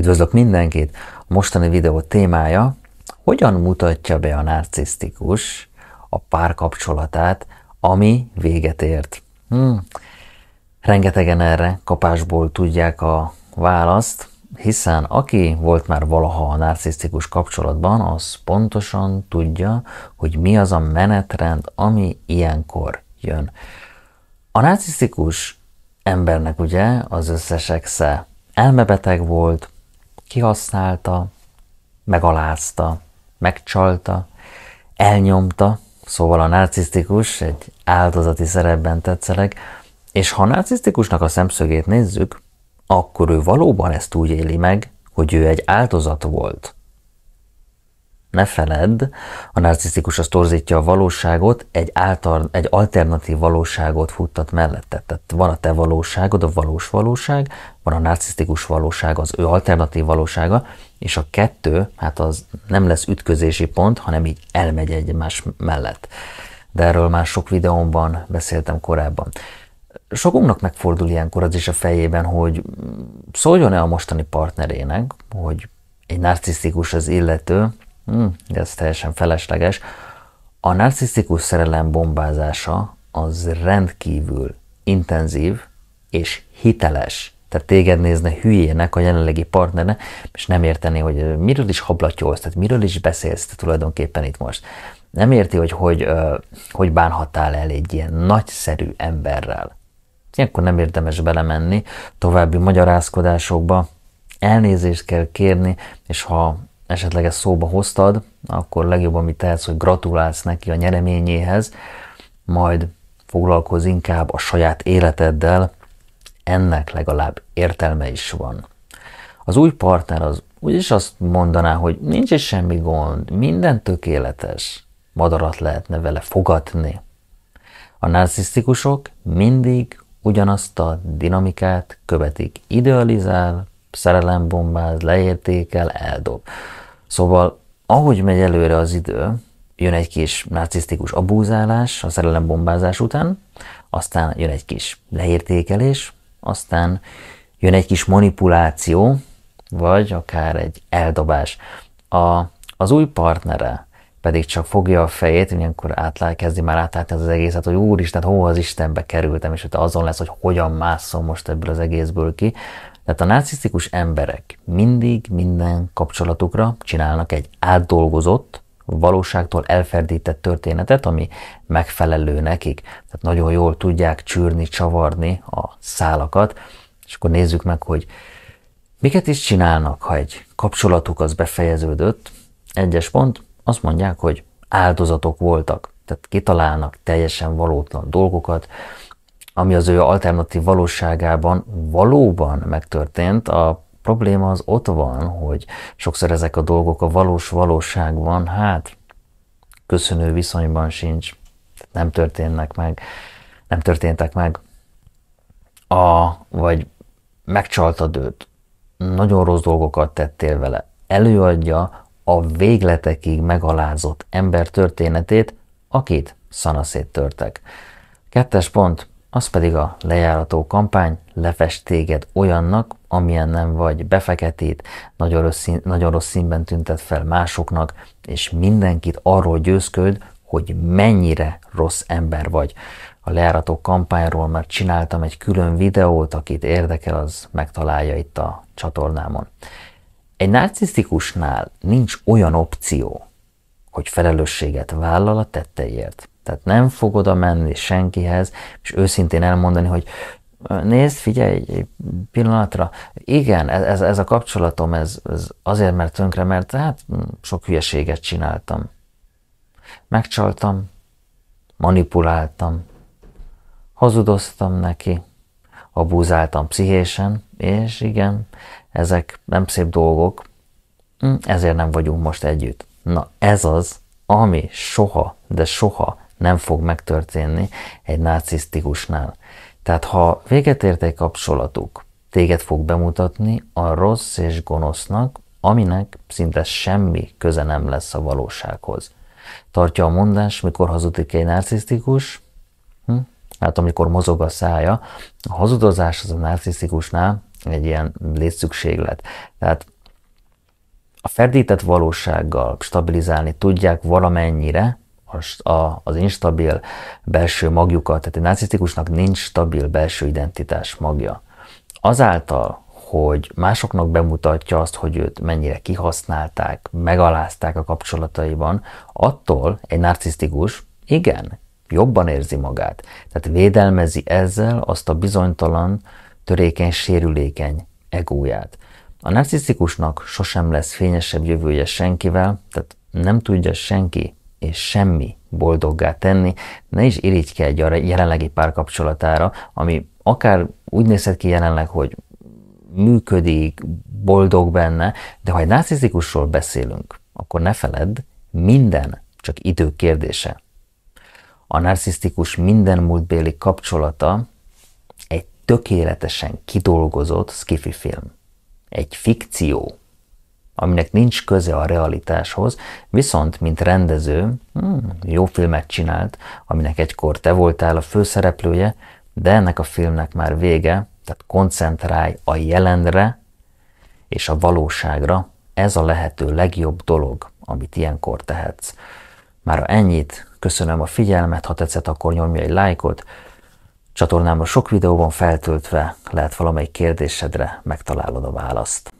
Üdvözlök mindenkit! A mostani videó témája, hogyan mutatja be a narcisztikus a párkapcsolatát, ami véget ért. Hmm. Rengetegen erre kapásból tudják a választ, hiszen aki volt már valaha a narcisztikus kapcsolatban, az pontosan tudja, hogy mi az a menetrend, ami ilyenkor jön. A narcisztikus embernek ugye az összes exe elmebeteg volt, Kihasználta, megalázta, megcsalta, elnyomta, szóval a narcisztikus egy áldozati szerepben tetszelek, és ha a narcisztikusnak a szemszögét nézzük, akkor ő valóban ezt úgy éli meg, hogy ő egy áldozat volt – ne feledd, a narcisztikus az torzítja a valóságot, egy, által, egy alternatív valóságot futtat mellette. Tehát van a te valóságod, a valós valóság, van a narcisztikus valóság, az ő alternatív valósága, és a kettő, hát az nem lesz ütközési pont, hanem így elmegy egymás mellett. De erről már sok videómban beszéltem korábban. Sokunknak megfordul ilyenkor az is a fejében, hogy szóljon-e a mostani partnerének, hogy egy narcisztikus az illető, Hmm, de ez teljesen felesleges. A narcisztikus szerelem bombázása az rendkívül intenzív és hiteles. Tehát téged nézne hülyének a jelenlegi partnere, és nem értené, hogy miről is hablatyolsz, tehát miről is beszélsz te tulajdonképpen itt most. Nem érti, hogy hogy, hogy bánhatál el egy ilyen nagyszerű emberrel. Ilyenkor nem érdemes belemenni további magyarázkodásokba, elnézést kell kérni, és ha esetleg ezt szóba hoztad, akkor legjobb, amit tehetsz, hogy gratulálsz neki a nyereményéhez, majd foglalkozz inkább a saját életeddel, ennek legalább értelme is van. Az új partner az úgyis azt mondaná, hogy nincs is semmi gond, minden tökéletes, madarat lehetne vele fogatni. A narcisztikusok mindig ugyanazt a dinamikát követik, idealizál, szerelembombáz, leértékel, eldob. Szóval ahogy megy előre az idő, jön egy kis narcisztikus abúzálás a szerelembombázás után, aztán jön egy kis leértékelés, aztán jön egy kis manipuláció, vagy akár egy eldobás. A, az új partnere pedig csak fogja a fejét, ilyenkor átlát, kezdi már átlátni az egészet, hogy úristen, hova az Istenbe kerültem, és hogy azon lesz, hogy hogyan másszom most ebből az egészből ki, tehát a narcisztikus emberek mindig minden kapcsolatukra csinálnak egy átdolgozott, valóságtól elferdített történetet, ami megfelelő nekik. Tehát nagyon jól tudják csűrni, csavarni a szálakat, és akkor nézzük meg, hogy miket is csinálnak, ha egy kapcsolatuk az befejeződött. Egyes pont, azt mondják, hogy áldozatok voltak, tehát kitalálnak teljesen valótlan dolgokat, ami az ő alternatív valóságában valóban megtörtént, a probléma az ott van, hogy sokszor ezek a dolgok a valós valóságban, hát köszönő viszonyban sincs, nem történnek meg, nem történtek meg. A, vagy megcsaltad őt, nagyon rossz dolgokat tettél vele, előadja a végletekig megalázott ember történetét, akit szanaszét törtek. Kettes pont, az pedig a lejárató kampány lefest téged olyannak, amilyen nem vagy, befeketít, nagyon rossz, szín, nagyon rossz színben tüntet fel másoknak, és mindenkit arról győzköd, hogy mennyire rossz ember vagy. A lejárató kampányról már csináltam egy külön videót, akit érdekel, az megtalálja itt a csatornámon. Egy narcisztikusnál nincs olyan opció, hogy felelősséget vállal a tetteiért. Tehát nem fog oda menni senkihez, és őszintén elmondani, hogy nézd, figyelj egy pillanatra, igen, e-, ez, ez a kapcsolatom, ez, ez azért, mert tönkre, mert hát hm, sok hülyeséget csináltam. Megcsaltam, manipuláltam, hazudoztam neki, abúzáltam pszichésen, és igen, ezek nem szép dolgok, hm, ezért nem vagyunk most együtt. Na ez az, ami soha, de soha nem fog megtörténni egy nácisztikusnál. Tehát ha véget ért egy kapcsolatuk, téged fog bemutatni a rossz és gonosznak, aminek szinte semmi köze nem lesz a valósághoz. Tartja a mondás, mikor hazudik egy narcisztikus, hm? hát amikor mozog a szája, a hazudozás az a narcisztikusnál egy ilyen létszükséglet. Tehát a ferdített valósággal stabilizálni tudják valamennyire a, a, az instabil belső magjukat, tehát egy narcisztikusnak nincs stabil belső identitás magja. Azáltal, hogy másoknak bemutatja azt, hogy őt mennyire kihasználták, megalázták a kapcsolataiban, attól egy narcisztikus igen, jobban érzi magát. Tehát védelmezi ezzel azt a bizonytalan, törékeny, sérülékeny egóját. A narcisztikusnak sosem lesz fényesebb jövője senkivel, tehát nem tudja senki és semmi boldoggá tenni, ne is irigykedj a jelenlegi párkapcsolatára, ami akár úgy nézhet ki jelenleg, hogy működik, boldog benne, de ha egy narcisztikusról beszélünk, akkor ne feledd, minden csak idő kérdése. A narcisztikus minden múltbéli kapcsolata egy tökéletesen kidolgozott skifi film. Egy fikció aminek nincs köze a realitáshoz, viszont, mint rendező, hmm, jó filmet csinált, aminek egykor te voltál a főszereplője, de ennek a filmnek már vége, tehát koncentrálj a jelenre és a valóságra, ez a lehető legjobb dolog, amit ilyenkor tehetsz. Már ennyit, köszönöm a figyelmet, ha tetszett, akkor nyomj egy lájkot, Csatornámra sok videóban feltöltve lehet valamelyik kérdésedre megtalálod a választ.